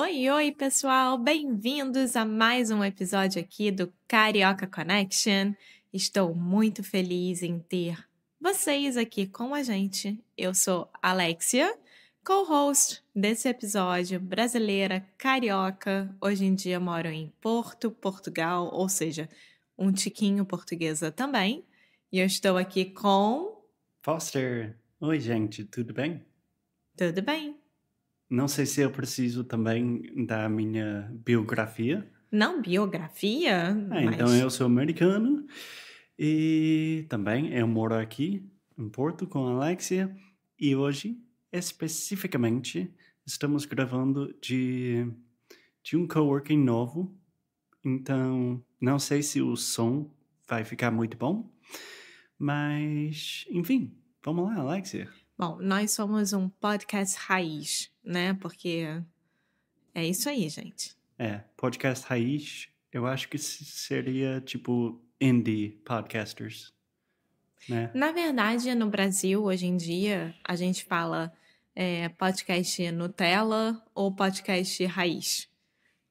Oi, oi, pessoal! Bem-vindos a mais um episódio aqui do Carioca Connection. Estou muito feliz em ter vocês aqui com a gente. Eu sou Alexia, co-host desse episódio, brasileira carioca. Hoje em dia moro em Porto, Portugal, ou seja, um tiquinho portuguesa também. E eu estou aqui com. Foster! Oi, gente, tudo bem? Tudo bem. Não sei se eu é preciso também da minha biografia. Não, biografia? É, então mas... Então, eu sou americano e também eu moro aqui em Porto com a Alexia e hoje, especificamente, estamos gravando de, de um coworking novo. Então, não sei se o som vai ficar muito bom, mas enfim, vamos lá, Alexia. Bom, nós somos um podcast raiz, né? Porque é isso aí, gente. É, podcast raiz, eu acho que seria tipo indie podcasters. Né? Na verdade, no Brasil, hoje em dia, a gente fala é, podcast Nutella ou podcast raiz.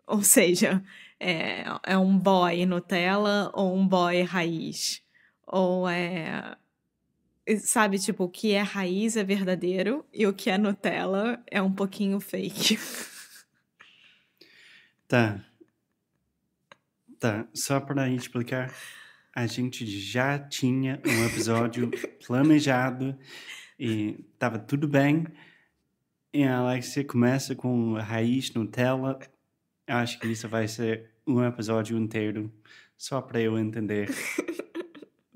Ou seja, é, é um boy Nutella ou um boy raiz. Ou é sabe, tipo, o que é raiz é verdadeiro e o que é Nutella é um pouquinho fake. Tá. Tá, só para explicar, a gente já tinha um episódio planejado e tava tudo bem. E a Alexia começa com raiz Nutella. Acho que isso vai ser um episódio inteiro só para eu entender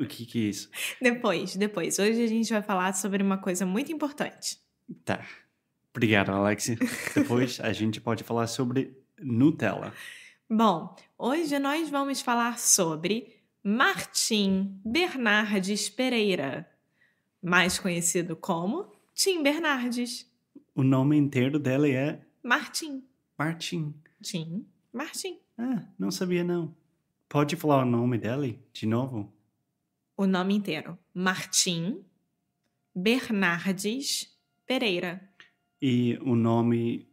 O que, que é isso? Depois, depois. Hoje a gente vai falar sobre uma coisa muito importante. Tá. Obrigado, Alex. Depois a gente pode falar sobre Nutella. Bom, hoje nós vamos falar sobre Martim Bernardes Pereira, mais conhecido como Tim Bernardes. O nome inteiro dela é Martim. Martim. Tim Martim. Ah, não sabia não. Pode falar o nome dela de novo? o nome inteiro: Martim Bernardes Pereira. E o nome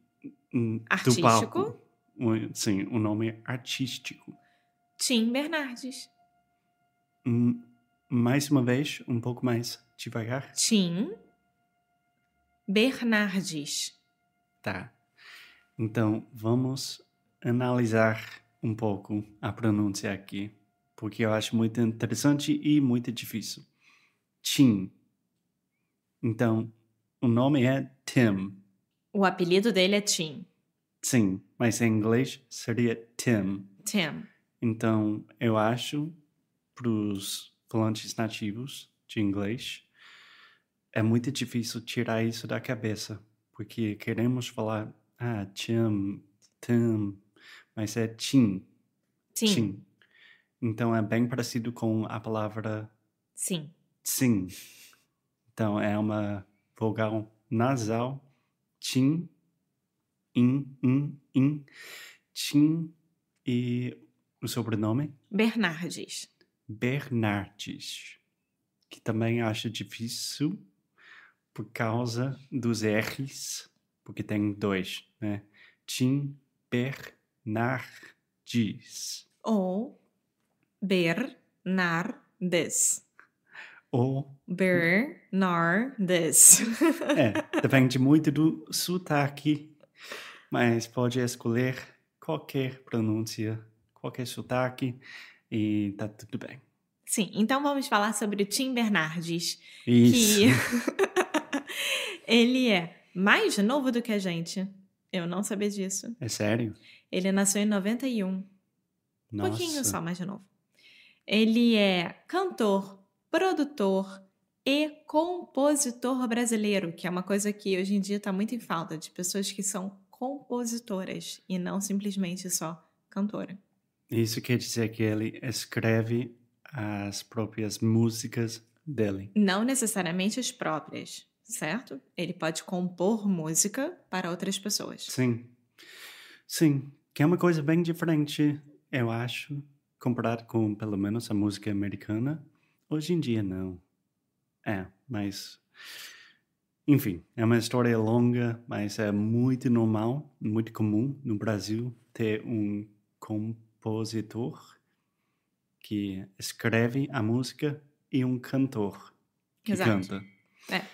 hum, artístico? do palco? Sim, o nome é artístico. Tim Bernardes. Hum, mais uma vez, um pouco mais devagar. Tim Bernardes. Tá. Então, vamos analisar um pouco a pronúncia aqui porque eu acho muito interessante e muito difícil. Tim. Então, o nome é Tim. O apelido dele é Tim. Sim, mas em inglês seria Tim. Tim. Então, eu acho para os falantes nativos de inglês é muito difícil tirar isso da cabeça, porque queremos falar ah, Tim, Tim, mas é Tim. Tim. Então é bem parecido com a palavra sim. Sim. Então é uma vogal nasal, tim, in, in, in, tim e o sobrenome? Bernardes. Bernardes, que também acho difícil por causa dos R's, porque tem dois, né? Tim Bernardes. Ou Bernardes. Ou Bernardes. É, depende muito do sotaque, mas pode escolher qualquer pronúncia, qualquer sotaque e tá tudo bem. Sim, então vamos falar sobre o Tim Bernardes. Isso. Que ele é mais novo do que a gente. Eu não sabia disso. É sério? Ele nasceu em 91. Nossa. Um pouquinho só mais novo. Ele é cantor, produtor e compositor brasileiro, que é uma coisa que hoje em dia está muito em falta de pessoas que são compositoras e não simplesmente só cantora. Isso quer dizer que ele escreve as próprias músicas dele? Não necessariamente as próprias, certo? Ele pode compor música para outras pessoas. Sim. Sim, que é uma coisa bem diferente, eu acho, comparar com, pelo menos, a música americana, hoje em dia não. É, mas. Enfim, é uma história longa, mas é muito normal, muito comum no Brasil ter um compositor que escreve a música e um cantor que Exato. canta. É.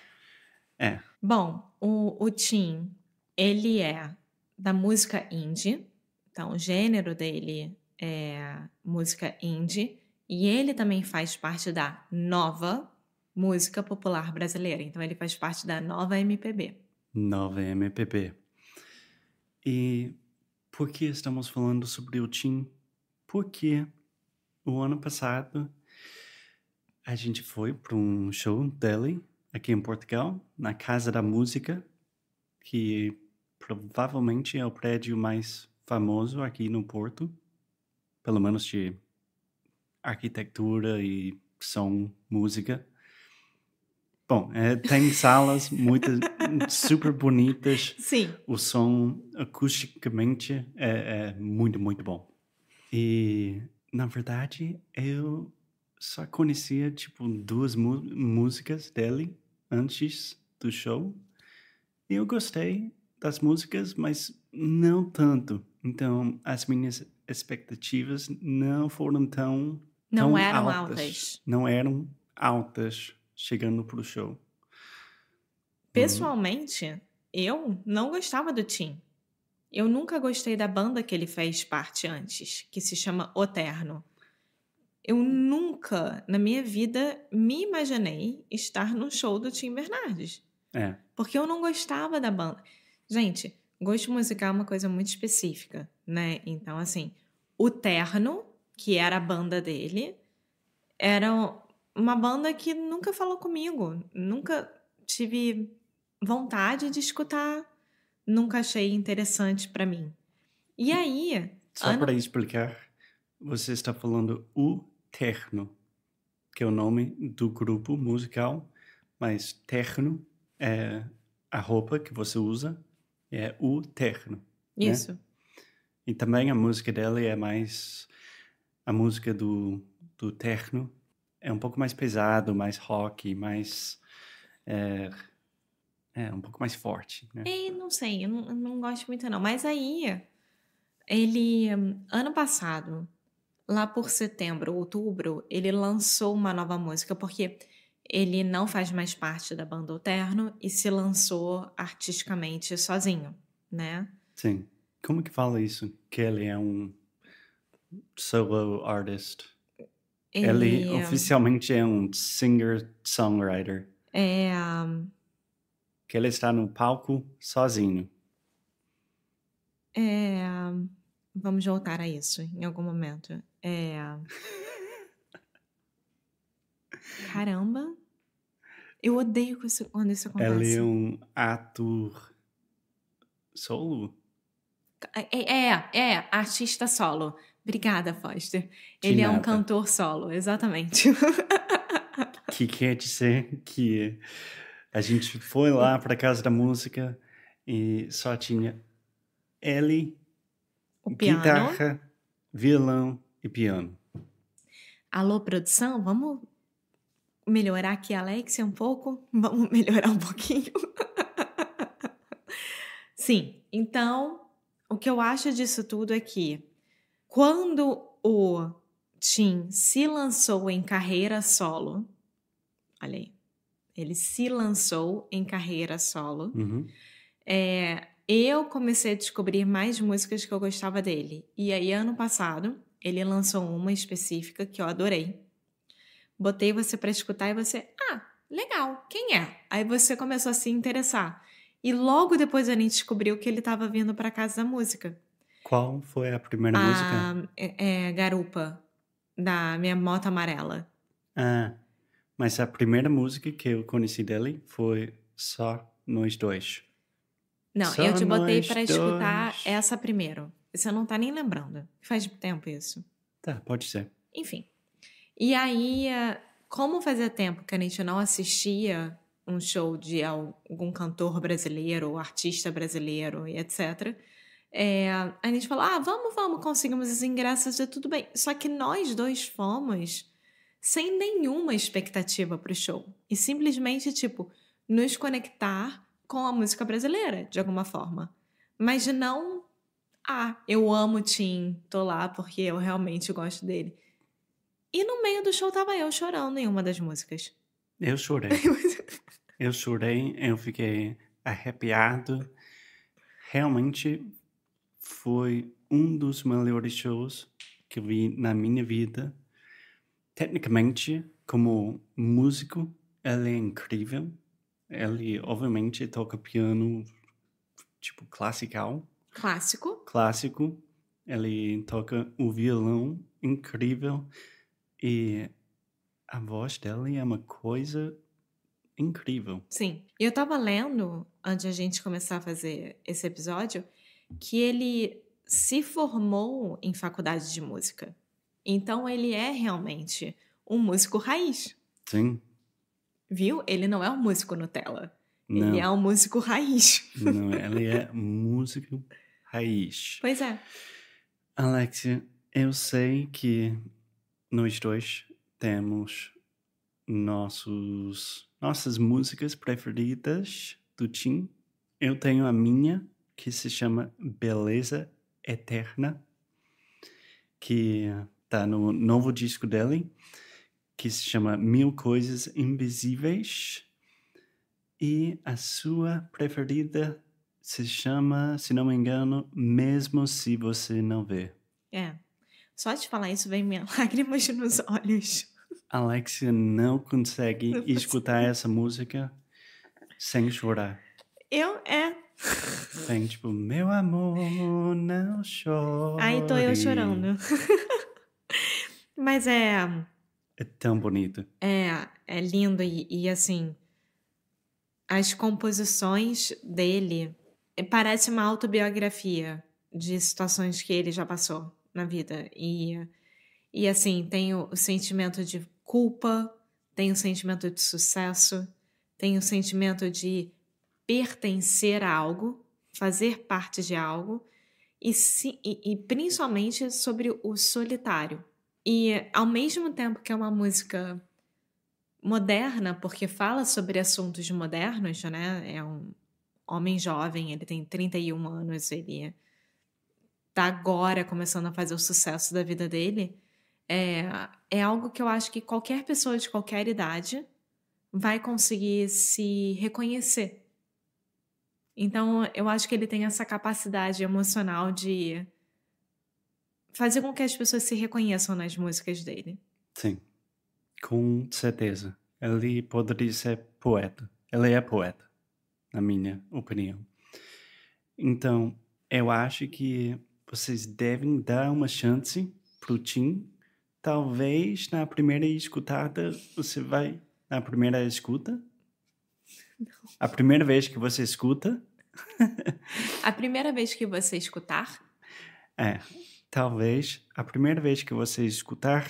é. Bom, o, o Tim, ele é da música indie, então o gênero dele é, música indie e ele também faz parte da nova música popular brasileira. Então ele faz parte da nova MPB. Nova MPB. E por que estamos falando sobre o Tim? Porque o ano passado a gente foi para um show dele aqui em Portugal, na Casa da Música, que provavelmente é o prédio mais famoso aqui no Porto pelo menos de arquitetura e som, música. Bom, é, tem salas muitas super bonitas. Sim. O som acusticamente é, é, muito, muito bom. E, na verdade, eu só conhecia, tipo, duas músicas dele antes do show. E eu gostei das músicas, mas não tanto. Então, as minhas expectativas não foram tão. Não tão eram altas. altas. Não eram altas chegando pro show. Pessoalmente, hum. eu não gostava do Tim. Eu nunca gostei da banda que ele fez parte antes, que se chama O Terno. Eu nunca, na minha vida, me imaginei estar num show do Tim Bernardes. É. Porque eu não gostava da banda. Gente, gosto musical é uma coisa muito específica, né? Então, assim, o Terno, que era a banda dele, era uma banda que nunca falou comigo, nunca tive vontade de escutar, nunca achei interessante para mim. E aí. Só Ana... para explicar, você está falando o Terno, que é o nome do grupo musical, mas Terno é a roupa que você usa é o terno. Né? Isso. Né? E também a música dela é mais a música do, do terno é um pouco mais pesado, mais rock, mais é, é um pouco mais forte. Né? E é, não sei, eu não, eu não gosto muito não. Mas aí ele ano passado lá por setembro, outubro, ele lançou uma nova música porque ele não faz mais parte da banda Alterno e se lançou artisticamente sozinho, né? Sim. Como que fala isso? Que ele é um solo artist. Ele, ele oficialmente é um singer-songwriter. É. Que ele está no palco sozinho. É. Vamos voltar a isso em algum momento. É. Caramba! Eu odeio quando isso é acontece. Ela é um ator solo? É, é, é artista solo. Obrigada, Foster. De Ele nada. é um cantor solo, exatamente. Que quer dizer que a gente foi lá para casa da música e só tinha ele, guitarra, violão e piano. Alô, produção, vamos melhorar aqui a Alexia um pouco? Vamos melhorar um pouquinho? Sim, então o que eu acho disso tudo é que quando o Tim se lançou em carreira solo, olha aí, ele se lançou em carreira solo, uhum. é, eu comecei a descobrir mais músicas que eu gostava dele. E aí, ano passado, ele lançou uma específica que eu adorei, botei você para escutar e você, ah, legal, quem é? Aí você começou a se interessar. E logo depois a gente descobriu que ele estava vindo para casa da música. Qual foi a primeira a, ah, música? É, é, Garupa, da minha moto amarela. Ah, mas a primeira música que eu conheci dele foi Só Nós Dois. Não, Só eu te botei para escutar essa primeiro. Você não tá nem lembrando. Faz tempo isso. Tá, pode ser. Enfim. E aí, eh, como fazia tempo que a gente não assistia um show de algum cantor brasileiro artista brasileiro e etc., é, eh, a gente falou: ah, vamos, vamos, conseguimos os ingressos, é tudo bem. Só que nós dois fomos sem nenhuma expectativa para o show e simplesmente, tipo, nos conectar com a música brasileira, de alguma forma. Mas não, ah, eu amo Tim, tô lá porque eu realmente gosto dele. E no meio do show tava eu chorando em uma das músicas. Eu chorei. eu chorei, eu fiquei arrepiado. Realmente foi um dos melhores shows que vi na minha vida. Tecnicamente, como músico, ele é incrível. Ele, obviamente, toca piano, tipo, classical. Clássico. Clássico. Ele toca o violão incrível. E a voz dela é uma coisa incrível. Sim. Eu tava lendo, antes de a gente começar a fazer esse episódio, que ele se formou em faculdade de música. Então ele é realmente um músico raiz. Sim. Viu? Ele não é um músico Nutella. Não. Ele é um músico raiz. Não, ele é músico raiz. Pois é. Alexia, eu sei que nós dois temos nossos, nossas músicas preferidas do Tim. Eu tenho a minha, que se chama Beleza Eterna, que tá no novo disco dele, que se chama Mil Coisas Invisíveis. E a sua preferida se chama, se não me engano, Mesmo Se Você Não Vê. É. Só de falar isso vem minha lágrimas nos olhos. Alexia não consegue não escutar consigo. essa música sem chorar. Eu é. Tem tipo, meu amor, não chore. Aí tô eu chorando. Mas é. É tão bonito. É, é lindo e, e assim. As composições dele é, parece uma autobiografia de situações que ele já passou na vida. E, e assim, tem o, sentimento de culpa, tem o sentimento de sucesso, tem o sentimento de pertencer a algo, fazer parte de algo, e, se, e, e principalmente sobre o solitário. E ao mesmo tempo que é uma música moderna, porque fala sobre assuntos modernos, né? É um homem jovem, ele tem 31 anos, ele tá agora começando a fazer o sucesso da vida dele, é, é algo que eu acho que qualquer pessoa de qualquer idade vai conseguir se reconhecer. Então, eu acho que ele tem essa capacidade emocional de fazer com que as pessoas se reconheçam nas músicas dele. Sim, com certeza. Ele poderia ser poeta. Ele é poeta, na minha opinião. Então, eu acho que vocês devem dar uma chance pro Tim. Talvez na primeira escutada você vai. Na primeira escuta? Não. A primeira vez que você escuta. a primeira vez que você escutar? É. Talvez a primeira vez que você escutar,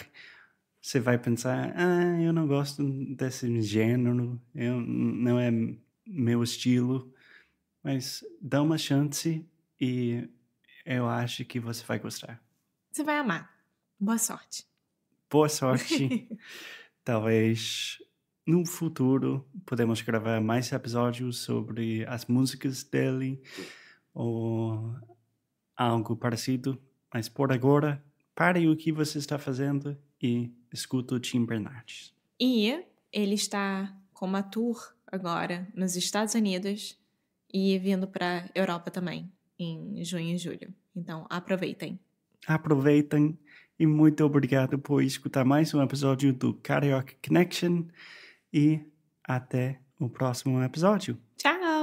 você vai pensar: ah, eu não gosto desse gênero, eu, não é meu estilo. Mas dá uma chance e eu acho que você vai gostar. Você vai amar. Boa sorte. Boa sorte. Talvez no futuro podemos gravar mais episódios sobre as músicas dele ou algo parecido. Mas por agora, pare o que você está fazendo e escuta o Tim Bernardes. E ele está com uma tour agora nos Estados Unidos e vindo para Europa também em junho e julho. Então, aproveitem. Aproveitem e muito obrigado por escutar mais um episódio do Carioca Connection e até o próximo episódio. Tchau!